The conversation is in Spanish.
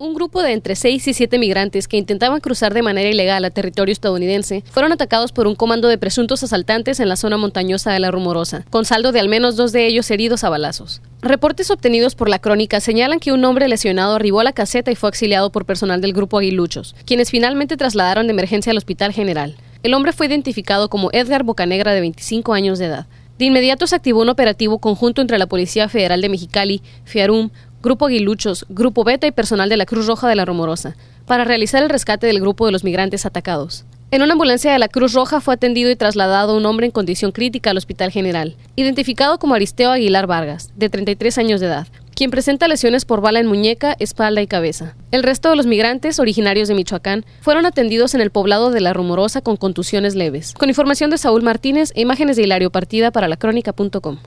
Un grupo de entre seis y siete migrantes que intentaban cruzar de manera ilegal a territorio estadounidense fueron atacados por un comando de presuntos asaltantes en la zona montañosa de La Rumorosa, con saldo de al menos dos de ellos heridos a balazos. Reportes obtenidos por la crónica señalan que un hombre lesionado arribó a la caseta y fue exiliado por personal del grupo Aguiluchos, quienes finalmente trasladaron de emergencia al Hospital General. El hombre fue identificado como Edgar Bocanegra de 25 años de edad. De inmediato se activó un operativo conjunto entre la Policía Federal de Mexicali, FIARUM, Grupo Aguiluchos, Grupo Beta y personal de la Cruz Roja de la Romorosa, para realizar el rescate del grupo de los migrantes atacados. En una ambulancia de la Cruz Roja fue atendido y trasladado un hombre en condición crítica al Hospital General, identificado como Aristeo Aguilar Vargas, de 33 años de edad, quien presenta lesiones por bala en muñeca, espalda y cabeza. El resto de los migrantes, originarios de Michoacán, fueron atendidos en el poblado de La Rumorosa con contusiones leves. Con información de Saúl Martínez e imágenes de Hilario Partida para La Crónica.com.